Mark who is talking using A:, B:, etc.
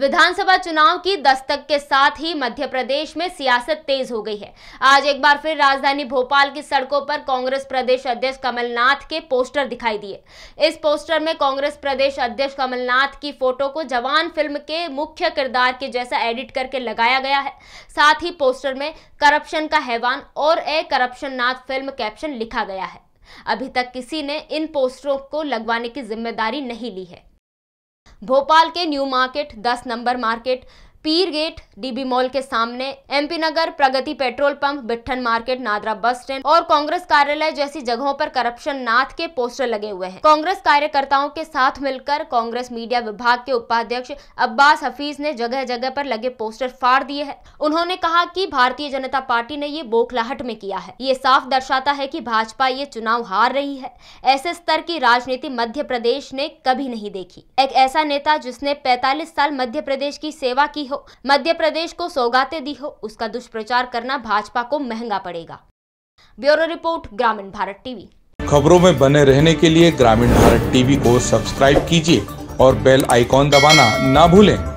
A: विधानसभा चुनाव की दस्तक के साथ ही मध्य प्रदेश में सियासत तेज हो गई है आज एक बार फिर राजधानी भोपाल की सड़कों पर कांग्रेस प्रदेश अध्यक्ष कमलनाथ के पोस्टर दिखाई दिए इस पोस्टर में कांग्रेस प्रदेश अध्यक्ष कमलनाथ की फोटो को जवान फिल्म के मुख्य किरदार के जैसा एडिट करके लगाया गया है साथ ही पोस्टर में करप्शन का हैवान और ए करप्शन नाथ फिल्म कैप्शन लिखा गया है अभी तक किसी ने इन पोस्टरों को लगवाने की जिम्मेदारी नहीं ली है भोपाल के new market 10 number market Peer gate DB mall के सामने MP Nagar Pragati petrol pump Bittan market Nadra bus stand और कांग्रेस कार्यालय जैसी जगहों पर करप्शन नाथ के पोस्टर लगे हुए हैं कांग्रेस कार्यकर्ताओं के साथ मिलकर कांग्रेस मीडिया विभाग के उपाध्यक्ष अब्बास हफीज ने जगह जगह पर लगे पोस्टर फाड़ दिए है उन्होंने कहा की भारतीय जनता पार्टी ने ये बोखलाहट में किया है ये साफ दर्शाता है की भाजपा ये चुनाव हार रही है ऐसे स्तर की राजनीति मध्य प्रदेश ने कभी नहीं देखी एक ऐसा नेता जिसने पैतालीस साल मध्य प्रदेश की सेवा की हो मध्य प्रदेश को सौगातें दी हो उसका दुष्प्रचार करना भाजपा को महंगा पड़ेगा ब्यूरो रिपोर्ट ग्रामीण भारत टीवी खबरों में बने रहने के लिए ग्रामीण भारत टीवी को सब्सक्राइब कीजिए और बेल आइकॉन दबाना ना भूलें